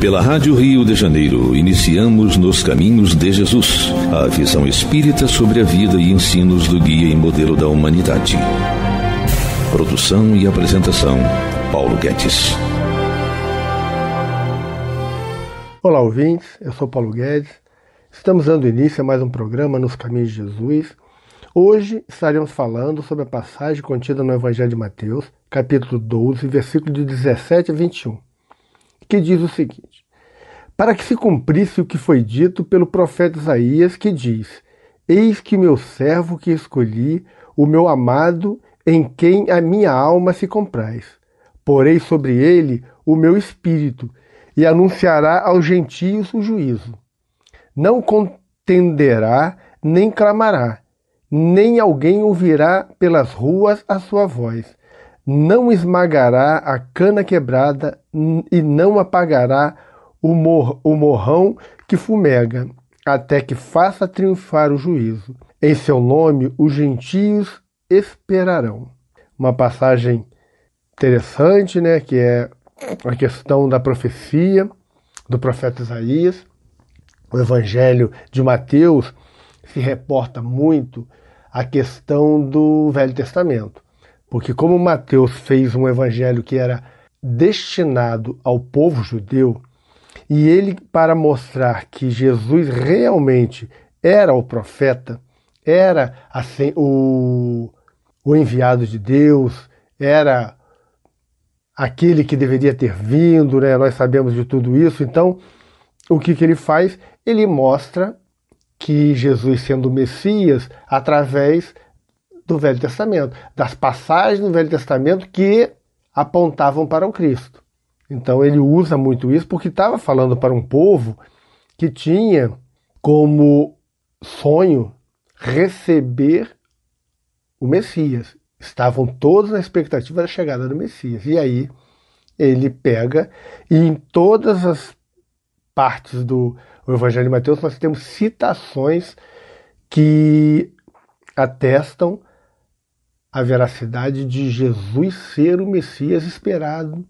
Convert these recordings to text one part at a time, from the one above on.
Pela Rádio Rio de Janeiro, iniciamos Nos Caminhos de Jesus, a visão espírita sobre a vida e ensinos do guia e modelo da humanidade. Produção e apresentação, Paulo Guedes. Olá, ouvintes. Eu sou Paulo Guedes. Estamos dando início a mais um programa Nos Caminhos de Jesus. Hoje estaremos falando sobre a passagem contida no Evangelho de Mateus, capítulo 12, versículo de 17 a 21, que diz o seguinte: para que se cumprisse o que foi dito pelo profeta Isaías, que diz: Eis que o meu servo que escolhi, o meu amado, em quem a minha alma se compraz. Porei sobre ele o meu espírito, e anunciará aos gentios o juízo. Não contenderá, nem clamará, nem alguém ouvirá pelas ruas a sua voz. Não esmagará a cana quebrada e não apagará o, mor, o morrão que fumega, até que faça triunfar o juízo. Em seu nome os gentios esperarão. Uma passagem interessante, né, que é a questão da profecia do profeta Isaías. O evangelho de Mateus se reporta muito à questão do Velho Testamento, porque como Mateus fez um evangelho que era destinado ao povo judeu, e ele, para mostrar que Jesus realmente era o profeta, era assim, o, o enviado de Deus, era aquele que deveria ter vindo, né? nós sabemos de tudo isso. Então, o que, que ele faz? Ele mostra que Jesus, sendo Messias, através do Velho Testamento, das passagens do Velho Testamento que apontavam para o Cristo. Então ele usa muito isso porque estava falando para um povo que tinha como sonho receber o Messias. Estavam todos na expectativa da chegada do Messias. E aí ele pega e em todas as partes do Evangelho de Mateus nós temos citações que atestam a veracidade de Jesus ser o Messias esperado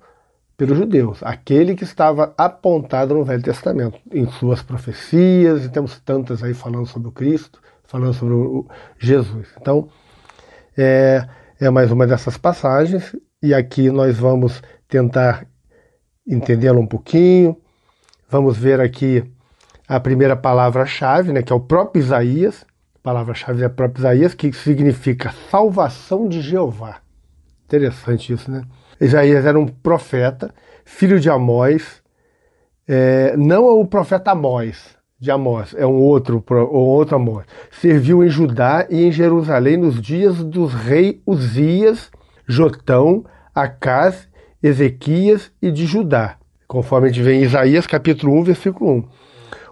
pelos judeus, aquele que estava apontado no Velho Testamento, em suas profecias, e temos tantas aí falando sobre o Cristo, falando sobre o Jesus. Então, é, é mais uma dessas passagens, e aqui nós vamos tentar entendê-la um pouquinho. Vamos ver aqui a primeira palavra-chave, né, que é o próprio Isaías. A palavra-chave é o próprio Isaías, que significa salvação de Jeová. Interessante isso, né? Isaías era um profeta, filho de Amós, é, não é o profeta Amós, de Amós, é um outro, um outro Amós. Serviu em Judá e em Jerusalém nos dias dos reis Uzias, Jotão, Acás, Ezequias e de Judá, conforme a gente vê em Isaías capítulo 1, versículo 1.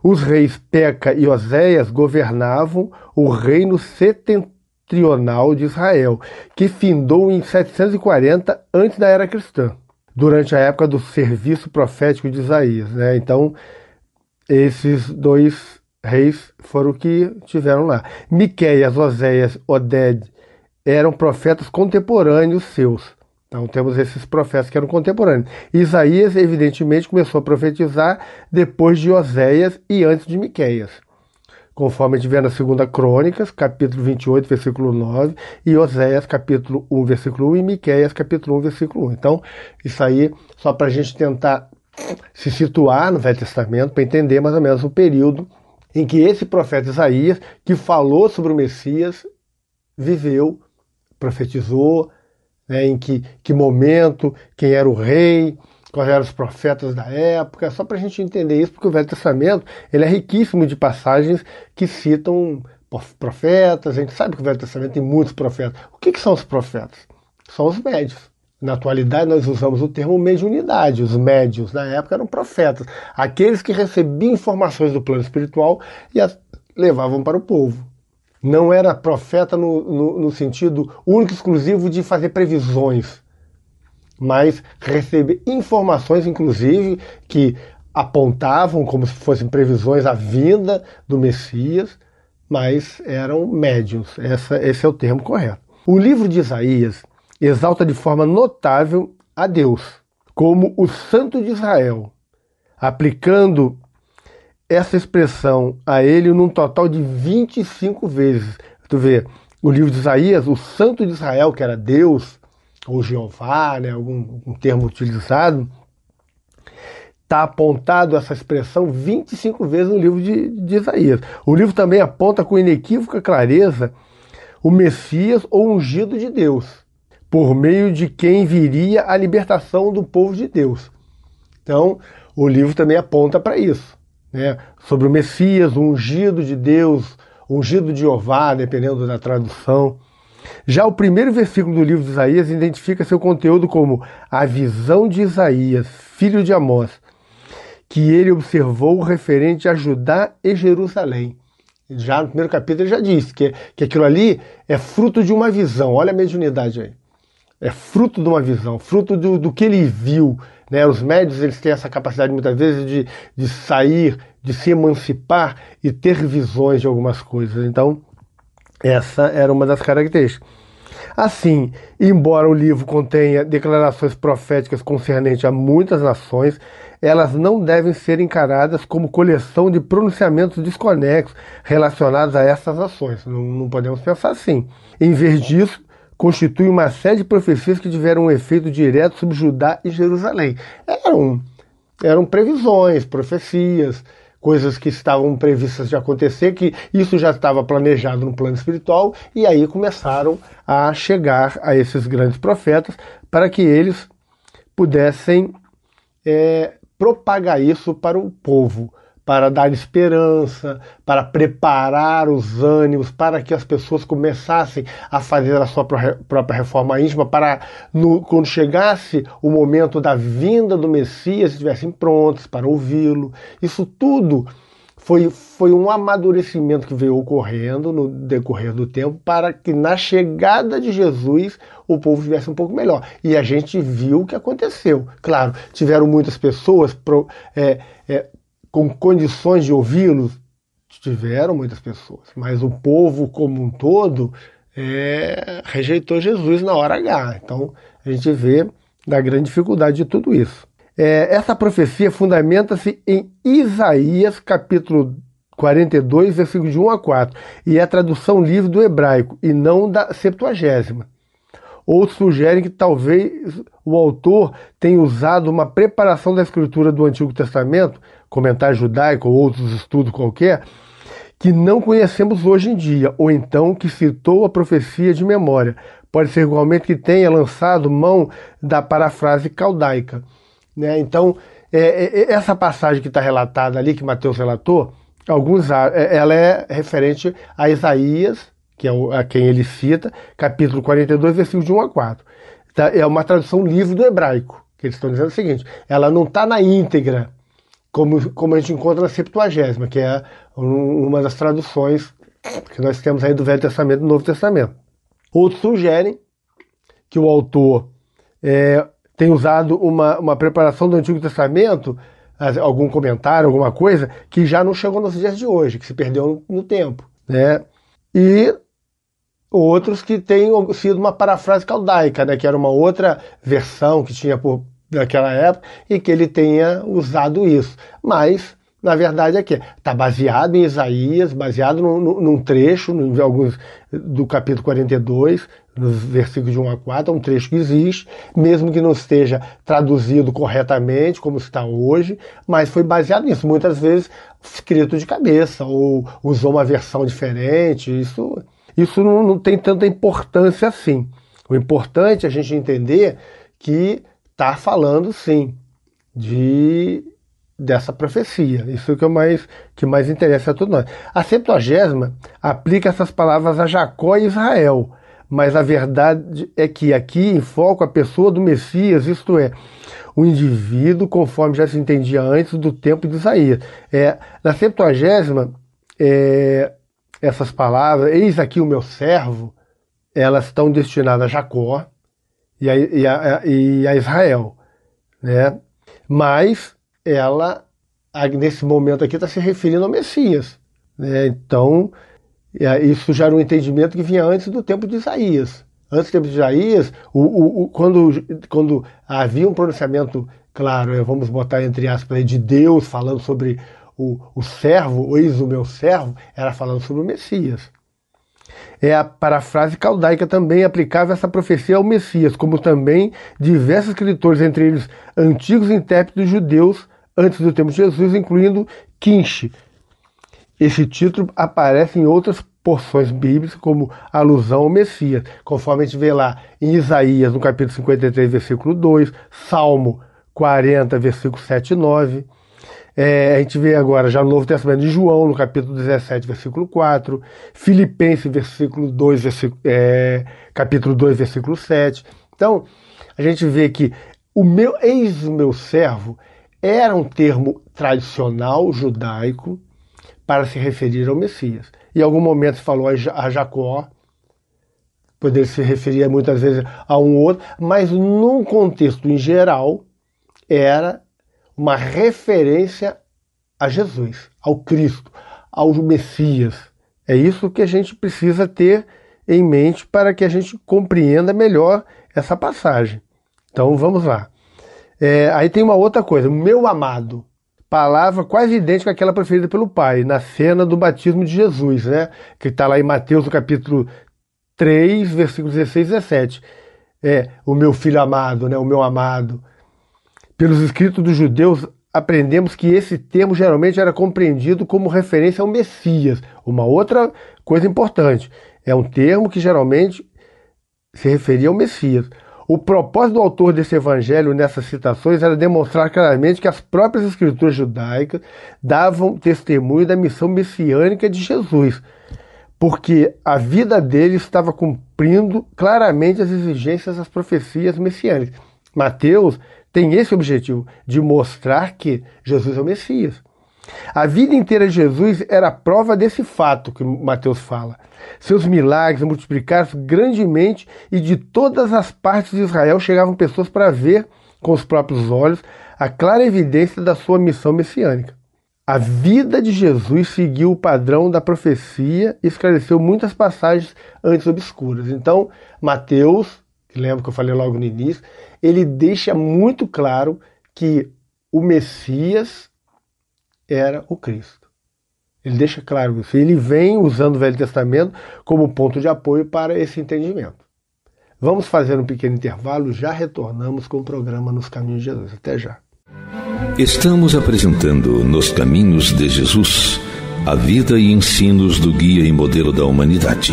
Os reis Peca e Oséias governavam o reino setentrional setentrional de Israel, que findou em 740 antes da era cristã, durante a época do serviço profético de Isaías. Né? Então, esses dois reis foram que tiveram lá. Miqueias, Oséias, Oded eram profetas contemporâneos seus. Então temos esses profetas que eram contemporâneos. Isaías, evidentemente, começou a profetizar depois de Oséias e antes de Miqueias conforme vê na segunda Crônicas, capítulo 28, versículo 9, e Oséias, capítulo 1, versículo 1, e Miquéias, capítulo 1, versículo 1. Então, isso aí, só para a gente tentar se situar no Velho Testamento, para entender mais ou menos o período em que esse profeta Isaías, que falou sobre o Messias, viveu, profetizou, né, em que, que momento, quem era o rei, quais eram os profetas da época, só para a gente entender isso, porque o Velho Testamento ele é riquíssimo de passagens que citam profetas, a gente sabe que o Velho Testamento tem muitos profetas. O que, que são os profetas? São os médios. Na atualidade, nós usamos o termo mediunidade. Os médios, na época, eram profetas, aqueles que recebiam informações do plano espiritual e as levavam para o povo. Não era profeta no, no, no sentido único exclusivo de fazer previsões, mas receber informações, inclusive, que apontavam como se fossem previsões a vinda do Messias, mas eram médios. Essa, esse é o termo correto. O livro de Isaías exalta de forma notável a Deus como o Santo de Israel, aplicando essa expressão a ele num total de 25 vezes. Tu vê, o livro de Isaías, o Santo de Israel, que era Deus, ou Jeová, né, algum, termo utilizado, está apontado essa expressão 25 vezes no livro de, de, Isaías. O livro também aponta com inequívoca clareza o Messias ou ungido de Deus, por meio de quem viria a libertação do povo de Deus. Então, o livro também aponta para isso, né? sobre o Messias, o ungido de Deus, ungido de Jeová, dependendo da tradução. Já o primeiro versículo do livro de Isaías identifica seu conteúdo como a visão de Isaías, filho de Amós, que ele observou referente a Judá e Jerusalém. Já no primeiro capítulo ele já disse que, que aquilo ali é fruto de uma visão. Olha a mediunidade aí. É fruto de uma visão, fruto do, do que ele viu. Né? Os médios eles têm essa capacidade muitas vezes de, de sair, de se emancipar e ter visões de algumas coisas. Então, essa era uma das características. Assim, embora o livro contenha declarações proféticas concernentes a muitas nações, elas não devem ser encaradas como coleção de pronunciamentos desconexos relacionados a essas nações. Não, não podemos pensar assim. Em vez disso, constitui uma série de profecias que tiveram um efeito direto sobre Judá e Jerusalém. Eram, eram previsões, profecias coisas que estavam previstas de acontecer, que isso já estava planejado no plano espiritual, e aí começaram a chegar a esses grandes profetas para que eles pudessem é, propagar isso para o povo para dar esperança, para preparar os ânimos, para que as pessoas começassem a fazer a sua própria reforma íntima, para no, quando chegasse o momento da vinda do Messias, estivessem prontos para ouvi-lo. Isso tudo foi, foi um amadurecimento que veio ocorrendo no decorrer do tempo para que na chegada de Jesus o povo estivesse um pouco melhor. E a gente viu o que aconteceu. Claro, tiveram muitas pessoas pro, é, é, com condições de ouvi-los? Tiveram muitas pessoas, mas o povo como um todo é, rejeitou Jesus na hora H. Então a gente vê da grande dificuldade de tudo isso. É, essa profecia fundamenta-se em Isaías capítulo 42, versículo de 1 a 4, e é a tradução livre do hebraico e não da Septuagésima. Outros sugerem que talvez o autor tenha usado uma preparação da escritura do Antigo Testamento comentário judaico ou outros estudos qualquer, que não conhecemos hoje em dia, ou então que citou a profecia de memória. Pode ser igualmente que tenha lançado mão da parafrase caldaica. Né? Então, é, é, é essa passagem que está relatada ali, que Mateus relatou, alguns, é, ela é referente a Isaías, que é a quem ele cita, capítulo 42, versículo de 1 a 4. Tá, é uma tradução livre do hebraico, que eles estão dizendo o seguinte: ela não está na íntegra como, como a gente encontra na Septuagésima, que é uma das traduções que nós temos aí do Velho Testamento e do Novo Testamento. Outros sugerem que o autor é, tem usado uma, uma preparação do Antigo Testamento, algum comentário, alguma coisa, que já não chegou nos dias de hoje, que se perdeu no, no tempo. Né? E outros que têm sido uma parafrase caldaica, né, que era uma outra versão que tinha por, daquela época e que ele tenha usado isso. Mas, na verdade, é que está baseado em Isaías, baseado num, num trecho em alguns do capítulo 42, nos versículos de 1 a 4, é um trecho que existe, mesmo que não esteja traduzido corretamente, como está hoje, mas foi baseado nisso, muitas vezes escrito de cabeça, ou usou uma versão diferente, isso, isso não, não tem tanta importância assim. O importante é a gente entender que está falando sim de dessa profecia. Isso que é mais que mais interessa a todos nós. A Septuagésima aplica essas palavras a Jacó e Israel, mas a verdade é que aqui em foco a pessoa do Messias, isto é, o indivíduo conforme já se entendia antes do tempo de Isaías. É, na Septuagésima, é, essas palavras, eis aqui o meu servo, elas estão destinadas a Jacó, e a, e a, e a Israel, né? Mas ela, nesse momento aqui, está se referindo ao Messias. Né? Então, isso já era um entendimento que vinha antes do tempo de Isaías. Antes do tempo de Isaías, o, o, o, quando, quando havia um pronunciamento claro, né? vamos botar entre aspas, de Deus falando sobre o, o servo, ou eis o meu servo, era falando sobre o Messias. É a parafrase caldaica também aplicável a essa profecia ao Messias, como também diversos escritores, entre eles antigos intérpretes judeus antes do tempo de Jesus, incluindo Kinch. Esse título aparece em outras porções bíblicas como alusão ao Messias, conforme a gente vê lá em Isaías, no capítulo 53, versículo 2, Salmo 40, versículo 7 e 9. É, a gente vê agora já no Novo Testamento de João, no capítulo 17, versículo 4, Filipenses, versículo 2, versículo, é, capítulo 2, versículo 7. Então, a gente vê que o meu eis meu servo era um termo tradicional judaico para se referir ao Messias. Em algum momento se falou a Jacó, ele se referir muitas vezes a um outro, mas num contexto em geral era uma referência a Jesus, ao Cristo, aos Messias. É isso que a gente precisa ter em mente para que a gente compreenda melhor essa passagem. Então vamos lá. É, aí tem uma outra coisa, meu amado, palavra quase idêntica àquela preferida pelo Pai, na cena do batismo de Jesus, né? Que está lá em Mateus capítulo 3, versículos 16 e 17. É, o meu filho amado, né? O meu amado. Pelos escritos dos judeus, aprendemos que esse termo geralmente era compreendido como referência ao Messias. Uma outra coisa importante, é um termo que geralmente se referia ao Messias. O propósito do autor desse evangelho nessas citações era demonstrar claramente que as próprias escrituras judaicas davam testemunho da missão messiânica de Jesus, porque a vida dele estava cumprindo claramente as exigências das profecias messiânicas. Mateus tem esse objetivo, de mostrar que Jesus é o Messias. A vida inteira de Jesus era prova desse fato que Mateus fala. Seus milagres multiplicaram-se grandemente e de todas as partes de Israel chegavam pessoas para ver com os próprios olhos a clara evidência da sua missão messiânica. A vida de Jesus seguiu o padrão da profecia e esclareceu muitas passagens antes obscuras. Então, Mateus que lembra que eu falei logo no início, ele deixa muito claro que o Messias era o Cristo. Ele deixa claro isso. Ele vem usando o Velho Testamento como ponto de apoio para esse entendimento. Vamos fazer um pequeno intervalo, já retornamos com o programa Nos Caminhos de Jesus. Até já. Estamos apresentando Nos Caminhos de Jesus, a vida e ensinos do guia e modelo da humanidade.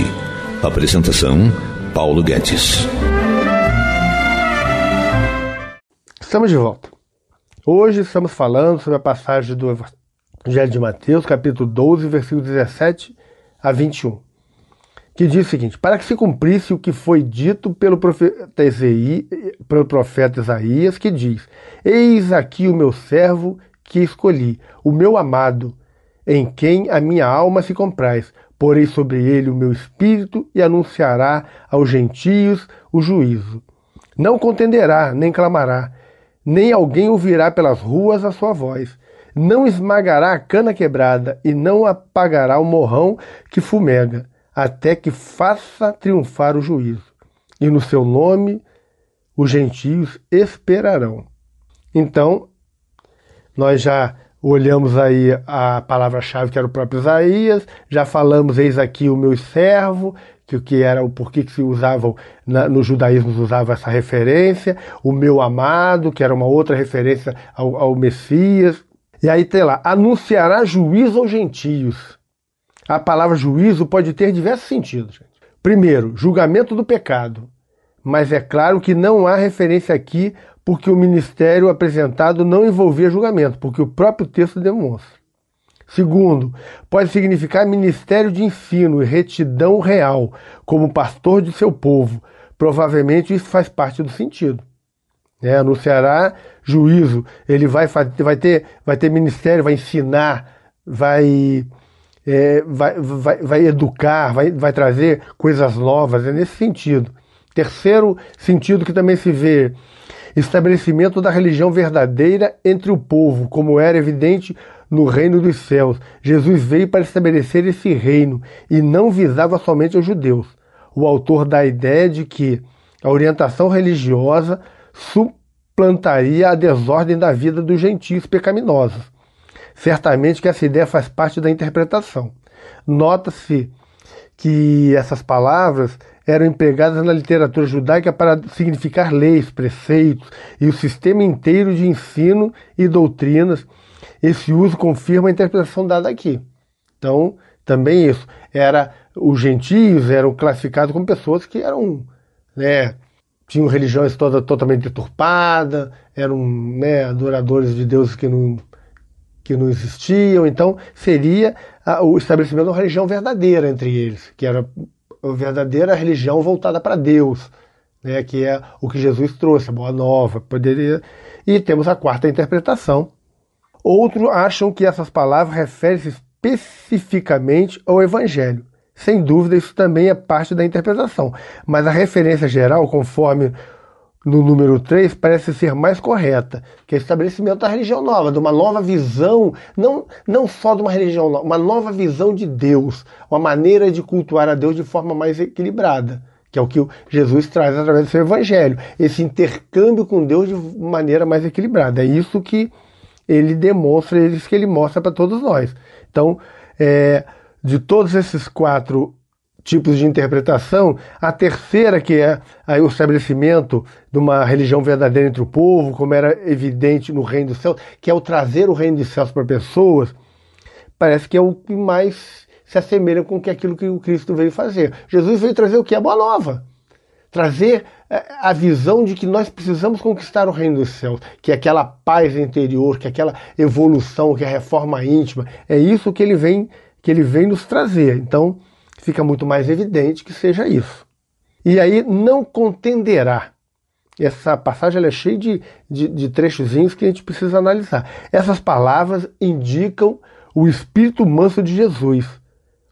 Apresentação Paulo Guedes. Estamos de volta. Hoje estamos falando sobre a passagem do Evangelho de Mateus, capítulo 12, versículo 17 a 21, que diz o seguinte: Para que se cumprisse o que foi dito pelo profeta, Ezeí, pelo profeta Isaías, que diz: Eis aqui o meu servo que escolhi, o meu amado, em quem a minha alma se compraz. Porei sobre ele o meu espírito e anunciará aos gentios o juízo. Não contenderá, nem clamará nem alguém ouvirá pelas ruas a sua voz. Não esmagará a cana quebrada, e não apagará o morrão que fumega, até que faça triunfar o juízo. E no seu nome os gentios esperarão. Então, nós já olhamos aí a palavra-chave que era o próprio Isaías, já falamos, eis aqui o meu servo, que o que era o porquê que se usavam na, no judaísmo usava essa referência, o meu amado, que era uma outra referência ao, ao Messias. E aí tem lá, anunciará juízo aos gentios. A palavra juízo pode ter diversos sentidos. Gente. Primeiro, julgamento do pecado. Mas é claro que não há referência aqui porque o ministério apresentado não envolvia julgamento, porque o próprio texto demonstra. Segundo, pode significar ministério de ensino e retidão real, como pastor de seu povo. Provavelmente isso faz parte do sentido. É, no Ceará, juízo, ele vai, vai, ter, vai ter ministério, vai ensinar, vai, é, vai, vai, vai educar, vai, vai trazer coisas novas, é nesse sentido. Terceiro sentido que também se vê estabelecimento da religião verdadeira entre o povo, como era evidente no reino dos céus. Jesus veio para estabelecer esse reino e não visava somente os judeus. O autor dá a ideia de que a orientação religiosa suplantaria a desordem da vida dos gentios pecaminosos. Certamente que essa ideia faz parte da interpretação. Nota-se que essas palavras eram empregadas na literatura judaica para significar leis, preceitos e o sistema inteiro de ensino e doutrinas. Esse uso confirma a interpretação dada aqui. Então, também isso. Era os gentios eram classificados como pessoas que eram, né, tinham religião toda totalmente deturpada, eram, né, adoradores de deuses que não que não existiam. Então, seria a, o estabelecimento de uma religião verdadeira entre eles, que era verdadeira religião voltada para Deus, né, que é o que Jesus trouxe, a boa nova. Poderia... E temos a quarta interpretação. Outros acham que essas palavras referem-se especificamente ao Evangelho. Sem dúvida, isso também é parte da interpretação, mas a referência geral, conforme no número 3 parece ser mais correta, que é o estabelecimento da religião nova, de uma nova visão, não, não só de uma religião nova, uma nova visão de Deus, uma maneira de cultuar a Deus de forma mais equilibrada, que é o que Jesus traz através do seu evangelho, esse intercâmbio com Deus de maneira mais equilibrada. É isso que ele demonstra, é isso que ele mostra para todos nós. Então, é, de todos esses quatro tipos de interpretação, a terceira, que é o estabelecimento de uma religião verdadeira entre o povo, como era evidente no reino dos céus, que é o trazer o reino dos céus para pessoas, parece que é o que mais se assemelha com que é aquilo que o Cristo veio fazer. Jesus veio trazer o que? A boa nova. Trazer é, a visão de que nós precisamos conquistar o reino dos céus, que é aquela paz interior, que é aquela evolução, que é a reforma íntima. É isso que ele vem, que ele vem nos trazer. Então, fica muito mais evidente que seja isso. E aí não contenderá. Essa passagem é cheia de, de, de trechozinhos que a gente precisa analisar. Essas palavras indicam o espírito manso de Jesus,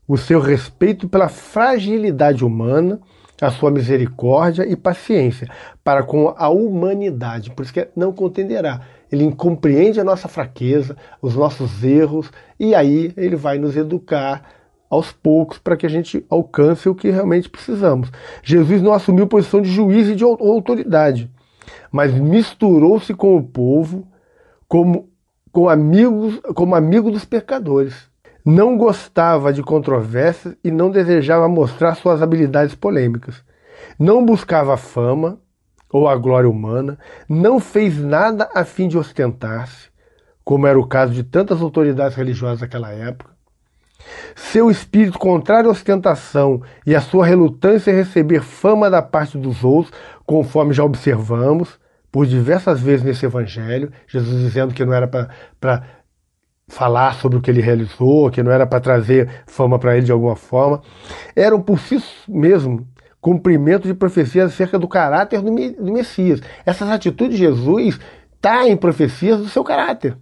o seu respeito pela fragilidade humana, a sua misericórdia e paciência para com a humanidade. Por isso que é não contenderá. Ele compreende a nossa fraqueza, os nossos erros, e aí ele vai nos educar aos poucos para que a gente alcance o que realmente precisamos. Jesus não assumiu posição de juiz e de autoridade, mas misturou-se com o povo como, com amigos, como amigo dos pecadores. Não gostava de controvérsias e não desejava mostrar suas habilidades polêmicas. Não buscava fama ou a glória humana, não fez nada a fim de ostentar-se, como era o caso de tantas autoridades religiosas daquela época seu espírito contrário à ostentação e a sua relutância em receber fama da parte dos outros, conforme já observamos por diversas vezes nesse evangelho, Jesus dizendo que não era para falar sobre o que ele realizou, que não era para trazer fama para ele de alguma forma, eram por si mesmo cumprimento de profecias acerca do caráter do, Messias. Essas atitudes de Jesus está em profecias do seu caráter.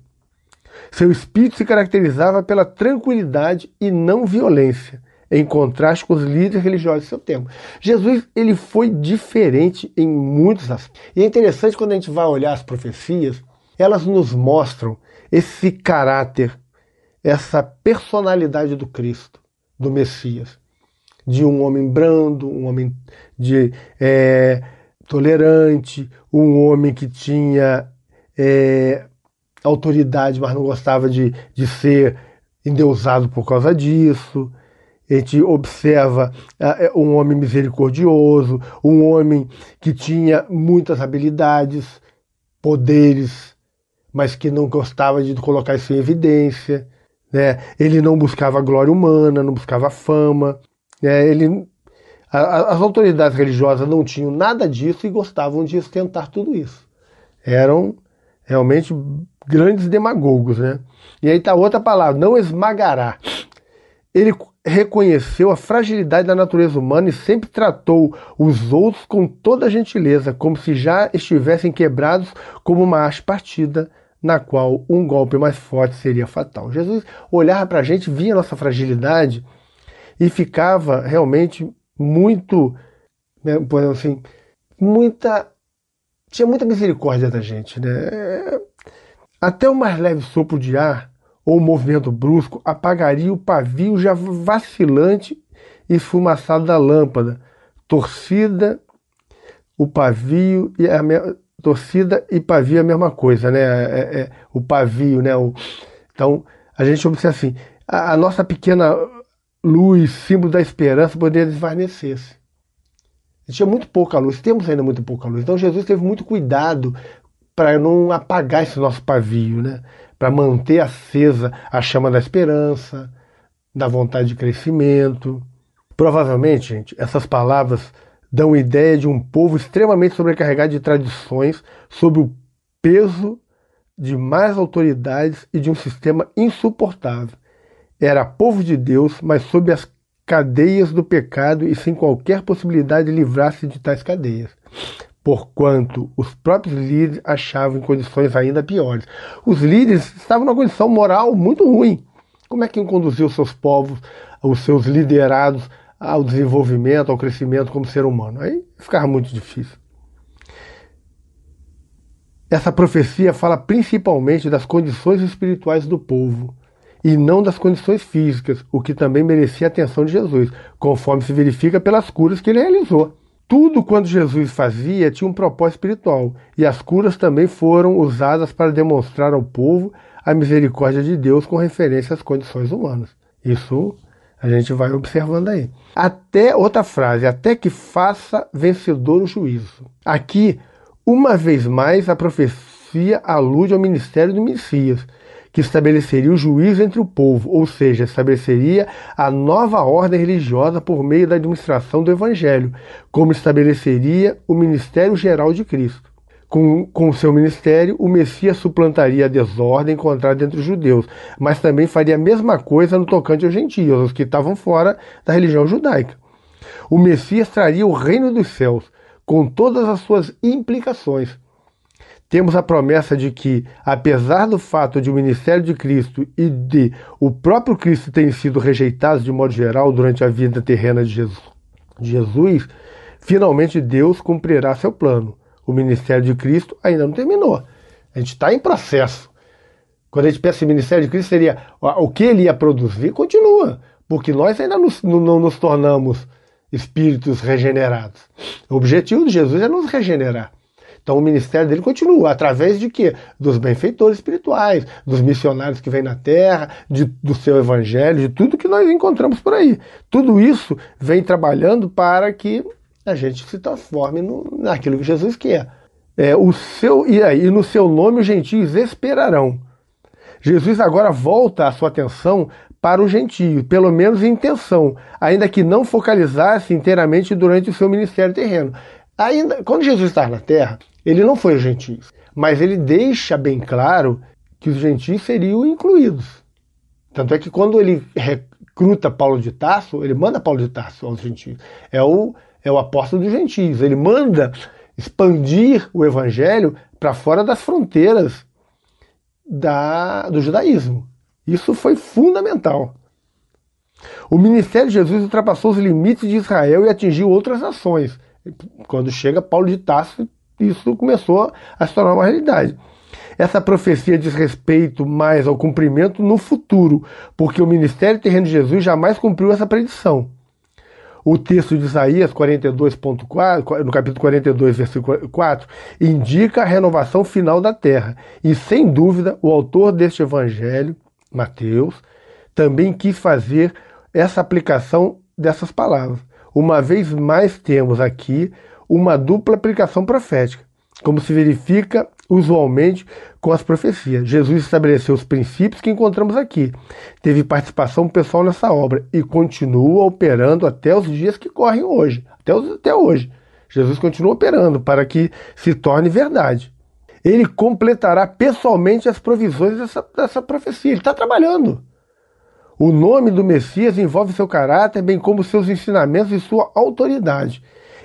Seu espírito se caracterizava pela tranquilidade e não violência, em contraste com os líderes religiosos do seu tempo. Jesus ele foi diferente em muitos aspectos. E é interessante quando a gente vai olhar as profecias, elas nos mostram esse caráter, essa personalidade do Cristo, do Messias, de um homem brando, um homem de é, tolerante, um homem que tinha é, autoridade, mas não gostava de, de ser endeusado por causa disso. A gente observa ah, é, um homem misericordioso, um homem que tinha muitas habilidades, poderes, mas que não gostava de colocar isso em evidência. Né? Ele não buscava glória humana, não buscava fama. Né? Ele, a, as autoridades religiosas não tinham nada disso e gostavam de ostentar tudo isso. Eram realmente grandes demagogos, né? E aí tá outra palavra, não esmagará. Ele reconheceu a fragilidade da natureza humana e sempre tratou os outros com toda gentileza, como se já estivessem quebrados como uma haste partida, na qual um golpe mais forte seria fatal. Jesus olhava para a gente, via a nossa fragilidade e ficava realmente muito, né, assim, muita tinha muita misericórdia da gente, né? É, até o mais leve sopro de ar ou movimento brusco apagaria o pavio já vacilante e esfumaçado da lâmpada, torcida, o pavio e a me... torcida e pavio é a mesma coisa, né? É, é, é o pavio, né? O... Então a gente observa assim, a, a nossa pequena luz, símbolo da esperança, poderia desvanecer-se. Tinha muito pouca luz, temos ainda muito pouca luz. Então Jesus teve muito cuidado para não apagar esse nosso pavio, né? para manter acesa a chama da esperança, da vontade de crescimento. Provavelmente, gente, essas palavras dão ideia de um povo extremamente sobrecarregado de tradições, sob o peso de mais autoridades e de um sistema insuportável. Era povo de Deus, mas sob as cadeias do pecado e sem qualquer possibilidade de livrar-se de tais cadeias porquanto os próprios líderes achavam em condições ainda piores. Os líderes estavam numa condição moral muito ruim. Como é que iam conduzir os seus povos, os seus liderados ao desenvolvimento, ao crescimento como ser humano? Aí ficava muito difícil. Essa profecia fala principalmente das condições espirituais do povo e não das condições físicas, o que também merecia a atenção de Jesus, conforme se verifica pelas curas que ele realizou. Tudo quanto Jesus fazia tinha um propósito espiritual, e as curas também foram usadas para demonstrar ao povo a misericórdia de Deus com referência às condições humanas. Isso a gente vai observando aí. Até outra frase, até que faça vencedor o juízo. Aqui, uma vez mais, a profecia alude ao ministério do Messias, que estabeleceria o juízo entre o povo, ou seja, estabeleceria a nova ordem religiosa por meio da administração do Evangelho, como estabeleceria o ministério geral de Cristo. Com, com seu ministério, o Messias suplantaria a desordem encontrada entre os judeus, mas também faria a mesma coisa no tocante aos gentios, os que estavam fora da religião judaica. O Messias traria o reino dos céus, com todas as suas implicações temos a promessa de que, apesar do fato de o ministério de Cristo e de o próprio Cristo terem sido rejeitados de modo geral durante a vida terrena de Jesus, finalmente Deus cumprirá seu plano. O ministério de Cristo ainda não terminou. A gente está em processo. Quando a gente pensa em ministério de Cristo, seria o que ele ia produzir, continua, porque nós ainda nos, não nos tornamos espíritos regenerados. O objetivo de Jesus é nos regenerar. Então o ministério dele continua, através de quê? Dos benfeitores espirituais, dos missionários que vêm na terra, de, do seu evangelho, de tudo que nós encontramos por aí. Tudo isso vem trabalhando para que a gente se transforme no, naquilo que Jesus quer. É, o seu, e aí, no seu nome os gentios esperarão. Jesus agora volta a sua atenção para o gentio, pelo menos em intenção, ainda que não focalizasse inteiramente durante o seu ministério terreno. Ainda, quando Jesus estava na terra, ele não foi gentil, mas ele deixa bem claro que os gentis seriam incluídos. Tanto é que quando ele recruta Paulo de Tarso, ele manda Paulo de Tarso aos gentios. É o, é o apóstolo dos gentios. Ele manda expandir o evangelho para fora das fronteiras da, do judaísmo. Isso foi fundamental. O ministério de Jesus ultrapassou os limites de Israel e atingiu outras nações. Quando chega Paulo de Tarso, isso começou a se tornar uma realidade. Essa profecia diz respeito mais ao cumprimento no futuro, porque o ministério terreno de Jesus jamais cumpriu essa predição. O texto de Isaías 42.4, no capítulo 42, versículo 4, indica a renovação final da terra. E sem dúvida, o autor deste evangelho, Mateus, também quis fazer essa aplicação dessas palavras. Uma vez mais temos aqui uma dupla aplicação profética, como se verifica usualmente com as profecias. Jesus estabeleceu os princípios que encontramos aqui, teve participação pessoal nessa obra e continua operando até os dias que correm hoje, até, os, até hoje. Jesus continua operando para que se torne verdade. Ele completará pessoalmente as provisões dessa, dessa profecia. Ele está trabalhando. O nome do Messias envolve seu caráter, bem como seus ensinamentos e sua autoridade.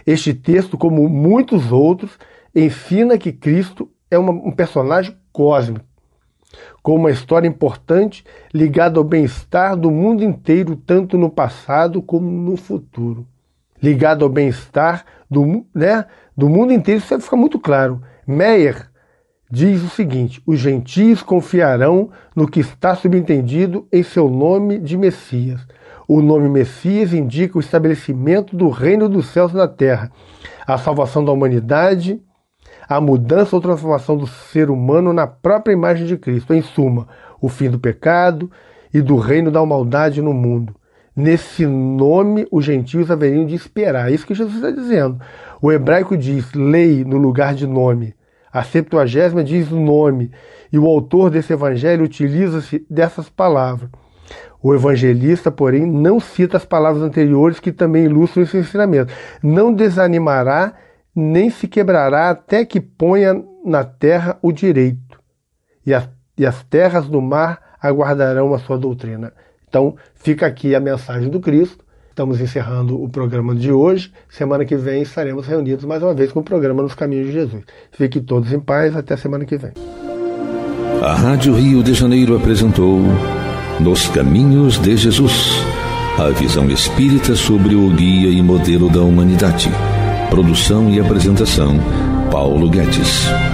Este texto, como muitos outros, ensina que Cristo é uma, um personagem cósmico, com uma história importante ligada ao bem-estar do mundo inteiro, tanto no passado como no futuro. Ligado ao bem-estar do, né, do mundo inteiro, isso fica muito claro. Meyer diz o seguinte: os gentios confiarão no que está subentendido em seu nome de Messias. O nome Messias indica o estabelecimento do reino dos céus na terra, a salvação da humanidade, a mudança ou transformação do ser humano na própria imagem de Cristo. Em suma, o fim do pecado e do reino da maldade no mundo. Nesse nome, os gentios haveriam de esperar. É isso que Jesus está dizendo. O hebraico diz lei no lugar de nome. A Septuagésima diz nome. E o autor desse evangelho utiliza-se dessas palavras. O evangelista, porém, não cita as palavras anteriores que também ilustram esse ensinamento. Não desanimará, nem se quebrará até que ponha na terra o direito, e as, e as terras do mar aguardarão a sua doutrina. Então, fica aqui a mensagem do Cristo. Estamos encerrando o programa de hoje. Semana que vem estaremos reunidos mais uma vez com o programa Nos Caminhos de Jesus. Fiquem todos em paz. Até semana que vem. A Rádio Rio de Janeiro apresentou. Nos Caminhos de Jesus. A visão espírita sobre o guia e modelo da humanidade. Produção e apresentação: Paulo Guedes.